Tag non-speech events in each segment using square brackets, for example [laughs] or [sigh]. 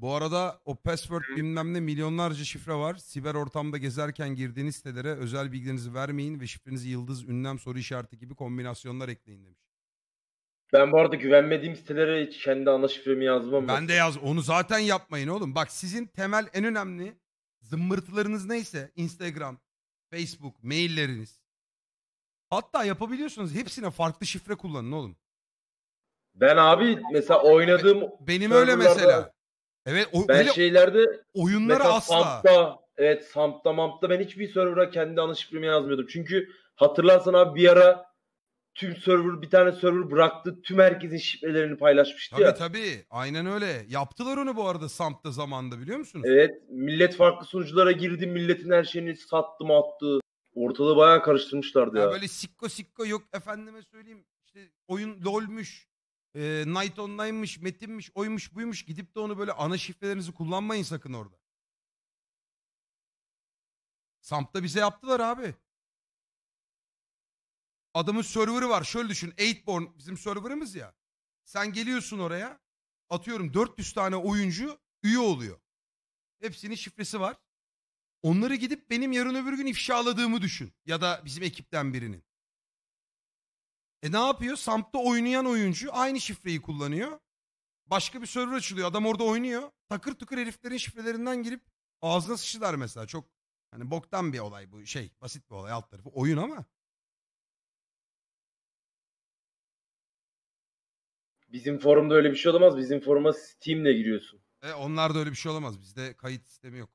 Bu arada o password bilmem ne milyonlarca şifre var. Siber ortamda gezerken girdiğiniz sitelere özel bilgilerinizi vermeyin ve şifrenizi yıldız, ünlem, soru işareti gibi kombinasyonlar ekleyin demiş. Ben bu arada güvenmediğim sitelere hiç kendi ana şifremi yazmam. Ben de yaz onu zaten yapmayın oğlum. Bak sizin temel en önemli zımbırtılarınız neyse Instagram, Facebook, mailleriniz. Hatta yapabiliyorsunuz hepsine farklı şifre kullanın oğlum. Ben abi mesela oynadığım Benim öyle serverlarda- mesela. Evet o, ben öyle şeylerde oyunları asla. Samp'ta, evet Samp'ta Mamp'ta ben hiçbir server'a kendi ana şifremi yazmıyordum. Çünkü hatırlarsan abi bir ara tüm server bir tane server bıraktı. Tüm herkesin şifrelerini paylaşmıştı tabii, ya. Tabii tabii. Aynen öyle. Yaptılar onu bu arada Samp'ta zamanda biliyor musunuz? Evet. Millet farklı sunuculara girdi. Milletin her şeyini sattı mı attı. Ortalığı bayağı karıştırmışlardı ya. ya. Böyle sikko sikko yok efendime söyleyeyim. İşte oyun lolmüş e, Night Online'mış, Metin'miş, oymuş buymuş gidip de onu böyle ana şifrelerinizi kullanmayın sakın orada. Samp'ta bize yaptılar abi. Adamın server'ı var. Şöyle düşün. Eightborn bizim server'ımız ya. Sen geliyorsun oraya. Atıyorum 400 tane oyuncu üye oluyor. Hepsinin şifresi var. Onları gidip benim yarın öbür gün ifşaladığımı düşün. Ya da bizim ekipten birinin. E ne yapıyor? Samp'ta oynayan oyuncu aynı şifreyi kullanıyor. Başka bir server açılıyor. Adam orada oynuyor. Takır tıkır heriflerin şifrelerinden girip ağzına sıçtılar mesela. Çok hani boktan bir olay bu şey. Basit bir olay alt tarafı. Oyun ama. Bizim forumda öyle bir şey olamaz. Bizim foruma Steam'le giriyorsun. E onlar da öyle bir şey olamaz. Bizde kayıt sistemi yok.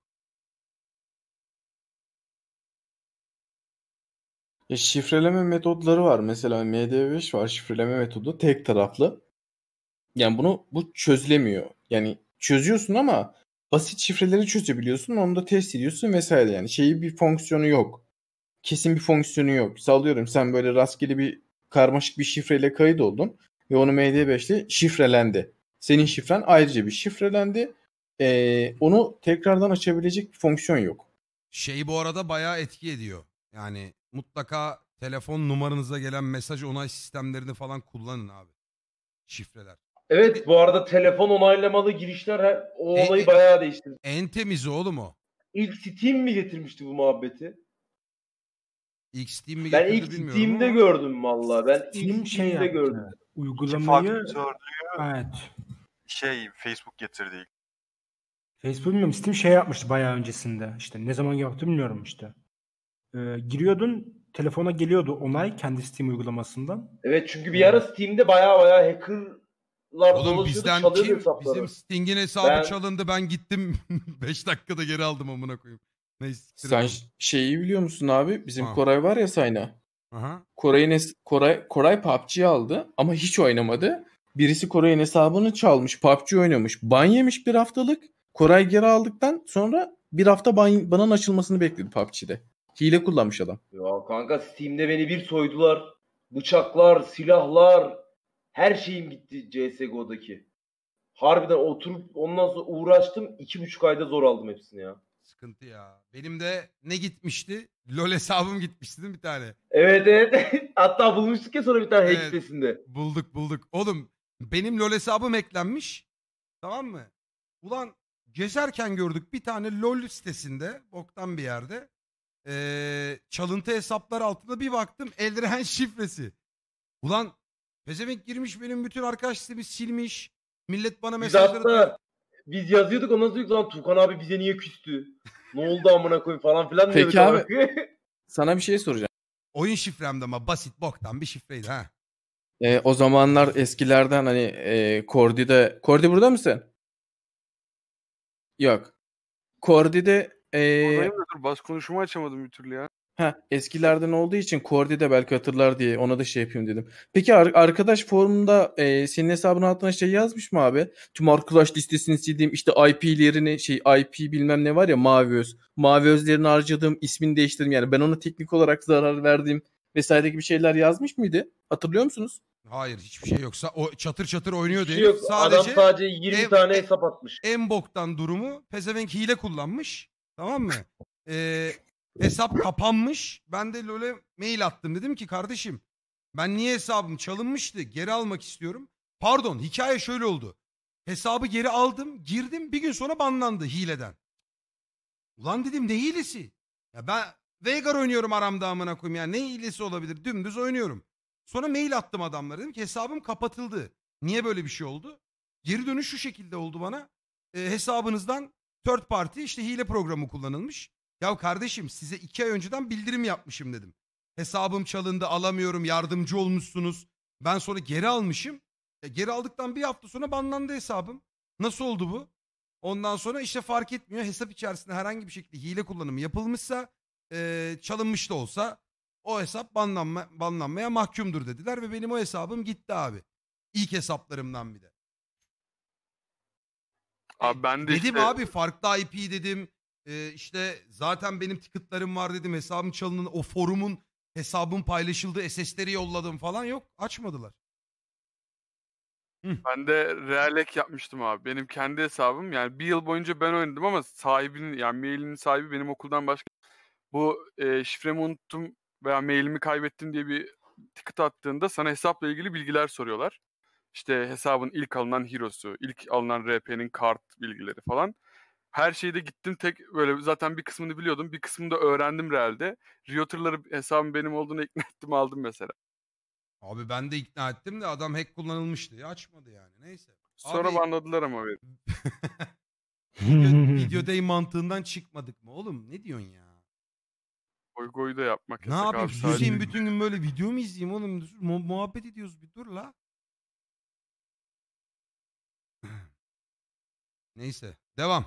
Ya şifreleme metodları var. Mesela MD5 var şifreleme metodu tek taraflı. Yani bunu bu çözülemiyor. Yani çözüyorsun ama basit şifreleri çözebiliyorsun. Onu da test ediyorsun vesaire. Yani şeyi bir fonksiyonu yok. Kesin bir fonksiyonu yok. Sallıyorum sen böyle rastgele bir karmaşık bir şifreyle kayıt oldun ve onu MD5 ile şifrelendi. Senin şifren ayrıca bir şifrelendi. Ee, onu tekrardan açabilecek bir fonksiyon yok. Şey bu arada bayağı etki ediyor. Yani mutlaka telefon numaranıza gelen mesaj onay sistemlerini falan kullanın abi. Şifreler. Evet bu arada telefon onaylamalı girişler o e, olayı e- bayağı değiştirdi. En temizi oğlum o. İlk Steam mi getirmişti bu muhabbeti? İlk Steam mi Ben ilk bilmiyorum Steam'de gördüm vallahi Ben Steam ilk şey Steam'de gördüm. Uygulamayı evet. şey Facebook getirdi. Facebook bilmiyorum. Steam şey yapmıştı bayağı öncesinde. İşte ne zaman yaptı bilmiyorum işte e, giriyordun telefona geliyordu onay kendi Steam uygulamasından. Evet çünkü bir ara Steam'de baya baya hacker Oğlum bizden kim? Bizim Sting'in hesabı ben... çalındı. Ben gittim 5 [laughs] dakikada geri aldım amına koyayım. Neyse. Sen şeyi biliyor musun abi? Bizim ha. Koray var ya Sayna. Koray'ın Koray Koray PUBG'yi aldı ama hiç oynamadı. Birisi Koray'ın hesabını çalmış, PUBG oynamış. Ban yemiş bir haftalık. Koray geri aldıktan sonra bir hafta ban, banın açılmasını bekledi PUBG'de. Hile kullanmış adam. Ya kanka Steam'de beni bir soydular. Bıçaklar, silahlar, her şeyim gitti CSGO'daki. Harbiden oturup ondan sonra uğraştım. iki buçuk ayda zor aldım hepsini ya. Sıkıntı ya. Benim de ne gitmişti? LOL hesabım gitmişti değil mi bir tane? Evet evet. [laughs] Hatta bulmuştuk ya sonra bir tane evet. hack Bulduk bulduk. Oğlum benim LOL hesabım eklenmiş. Tamam mı? Ulan gezerken gördük bir tane LOL sitesinde boktan bir yerde. Ee, çalıntı hesaplar altında bir baktım Eldiren [laughs] şifresi. Ulan pezevenk girmiş benim bütün arkadaş listemi silmiş. Millet bana Biz mesajları atıyor. biz yazıyorduk ondan sonra lan Tuğkan abi bize niye küstü? Ne oldu amına koyayım falan filan Peki diyorduk abi. [laughs] Sana bir şey soracağım. Oyun şifremde ama basit boktan bir şifreydi ha. Ee, o zamanlar eskilerden hani e, Kordi'de... Kordi burada mısın? Yok. Kordi'de ee, dur bas konuşumu açamadım bir türlü ya. Ha eskilerden olduğu için Kordi de belki hatırlar diye ona da şey yapayım dedim. Peki ar- arkadaş forumunda e, senin hesabın altına şey yazmış mı abi? Tüm arkadaş listesini sildiğim işte IP'lerini şey IP bilmem ne var ya mavi öz. Mavi özlerini harcadığım ismini değiştirdim yani ben ona teknik olarak zarar verdiğim vesaire gibi şeyler yazmış mıydı? Hatırlıyor musunuz? Hayır hiçbir şey yoksa o çatır çatır oynuyor diye. Şey yok. Sadece Adam sadece 20 ev, tane hesap atmış. En boktan durumu pezevenk hile kullanmış. Tamam mı? Ee, hesap kapanmış. Ben de LoL'e mail attım. Dedim ki kardeşim ben niye hesabım çalınmıştı? Geri almak istiyorum. Pardon hikaye şöyle oldu. Hesabı geri aldım. Girdim bir gün sonra banlandı hileden. Ulan dedim ne hilesi? Ya ben Veigar oynuyorum aramda amına koyayım ya. Ne hilesi olabilir? Dümdüz oynuyorum. Sonra mail attım adamlara. Dedim ki hesabım kapatıldı. Niye böyle bir şey oldu? Geri dönüş şu şekilde oldu bana. E, hesabınızdan Third party işte hile programı kullanılmış. Ya kardeşim size iki ay önceden bildirim yapmışım dedim. Hesabım çalındı alamıyorum yardımcı olmuşsunuz. Ben sonra geri almışım. E, geri aldıktan bir hafta sonra banlandı hesabım. Nasıl oldu bu? Ondan sonra işte fark etmiyor hesap içerisinde herhangi bir şekilde hile kullanımı yapılmışsa e, çalınmış da olsa o hesap banlanma, banlanmaya mahkumdur dediler ve benim o hesabım gitti abi. İlk hesaplarımdan bir de. Abi ben de Dedim işte... abi farklı IP dedim. Ee, işte zaten benim ticketlarım var dedim. Hesabım çalının o forumun hesabım paylaşıldı. SS'leri yolladım falan yok. Açmadılar. Ben de Realek yapmıştım abi. Benim kendi hesabım yani bir yıl boyunca ben oynadım ama sahibinin yani mailinin sahibi benim okuldan başka bu e, şifremi unuttum veya mailimi kaybettim diye bir ticket attığında sana hesapla ilgili bilgiler soruyorlar işte hesabın ilk alınan hero'su, ilk alınan RP'nin kart bilgileri falan. Her şeyde gittim tek böyle zaten bir kısmını biliyordum. Bir kısmını da öğrendim realde. Realtor'ları hesabım benim olduğunu ikna [laughs] ettim aldım mesela. Abi ben de ikna ettim de adam hack kullanılmıştı. Ya, açmadı yani neyse. Sonra Abi... banladılar ama beni. [laughs] video, video day mantığından çıkmadık mı oğlum? Ne diyorsun ya? Goy goy da yapmak. Ne yapayım? Susayım bütün gün böyle video mu izleyeyim oğlum? Dur, mu- muhabbet ediyoruz bir dur la. Neyse devam.